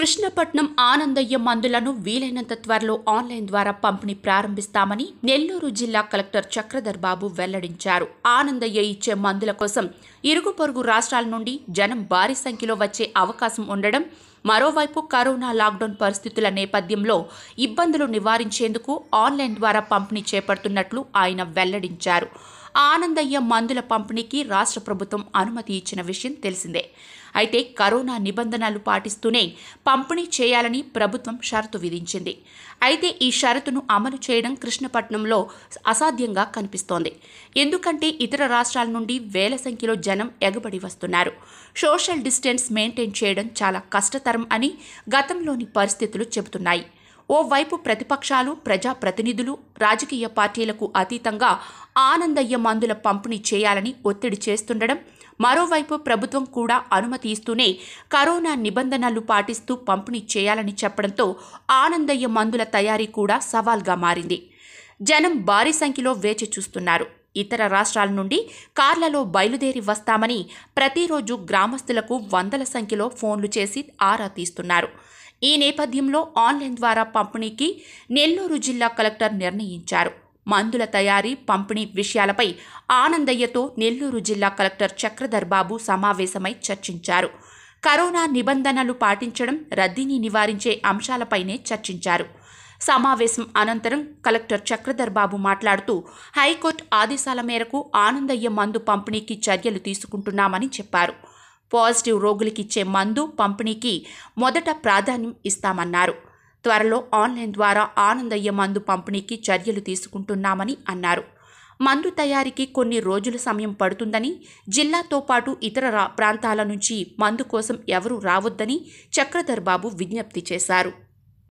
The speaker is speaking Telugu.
కృష్ణపట్నం ఆనందయ్య మందులను వీలైనంత త్వరలో ఆన్లైన్ ద్వారా పంపిణీ ప్రారంభిస్తామని నెల్లూరు జిల్లా కలెక్టర్ చక్రధర్ బాబు వెల్లడించారు ఆనందయ్య ఇచ్చే మందుల కోసం ఇరుగు పొరుగు రాష్ట్రాల నుండి జనం భారీ సంఖ్యలో వచ్చే అవకాశం ఉండడం మరోవైపు కరోనా లాక్డౌన్ పరిస్థితుల నేపథ్యంలో ఇబ్బందులు నివారించేందుకు ఆన్లైన్ ద్వారా పంపిణీ చేపడుతున్నట్లు ఆయన వెల్లడించారు ఆనందయ్య మందుల పంపిణీకి రాష్ట్ర ప్రభుత్వం అనుమతి ఇచ్చిన విషయం తెలిసిందే అయితే కరోనా నిబంధనలు పాటిస్తూనే పంపిణీ చేయాలని ప్రభుత్వం షరతు విధించింది అయితే ఈ షరతును అమలు చేయడం కృష్ణపట్నంలో అసాధ్యంగా కనిపిస్తోంది ఎందుకంటే ఇతర రాష్ట్రాల నుండి వేల సంఖ్యలో జనం ఎగబడి వస్తున్నారు సోషల్ డిస్టెన్స్ మెయింటైన్ చేయడం చాలా కష్టతరం అని గతంలోని పరిస్థితులు చెబుతున్నాయి ఓవైపు ప్రతిపక్షాలు ప్రజాప్రతినిధులు రాజకీయ పార్టీలకు అతీతంగా ఆనందయ్య మందుల పంపిణీ చేయాలని ఒత్తిడి చేస్తుండడం మరోవైపు ప్రభుత్వం కూడా అనుమతి ఇస్తూనే కరోనా నిబంధనలు పాటిస్తూ పంపిణీ చేయాలని చెప్పడంతో ఆనందయ్య మందుల తయారీ కూడా సవాల్గా మారింది జనం భారీ సంఖ్యలో వేచి చూస్తున్నారు ఇతర రాష్ట్రాల నుండి కార్లలో బయలుదేరి వస్తామని ప్రతిరోజు గ్రామస్తులకు వందల సంఖ్యలో ఫోన్లు చేసి ఆరా తీస్తున్నారు ఈ నేపథ్యంలో ఆన్లైన్ ద్వారా పంపిణీకి నెల్లూరు జిల్లా కలెక్టర్ నిర్ణయించారు మందుల తయారీ పంపిణీ విషయాలపై ఆనందయ్యతో నెల్లూరు జిల్లా కలెక్టర్ చక్రధర్ బాబు సమావేశమై చర్చించారు కరోనా నిబంధనలు పాటించడం రద్దీని నివారించే అంశాలపైనే చర్చించారు సమావేశం అనంతరం కలెక్టర్ చక్రధర్ బాబు మాట్లాడుతూ హైకోర్టు ఆదేశాల మేరకు ఆనందయ్య మందు పంపిణీకి చర్యలు తీసుకుంటున్నామని చెప్పారు పాజిటివ్ రోగులకిచ్చే మందు పంపిణీకి మొదట ప్రాధాన్యం ఇస్తామన్నారు త్వరలో ఆన్లైన్ ద్వారా ఆనందయ్య మందు పంపిణీకి చర్యలు తీసుకుంటున్నామని అన్నారు మందు తయారీకి కొన్ని రోజుల సమయం పడుతుందని జిల్లాతో పాటు ఇతర ప్రాంతాల నుంచి మందు కోసం ఎవరూ రావద్దని చక్రధర్ బాబు విజ్ఞప్తి చేశారు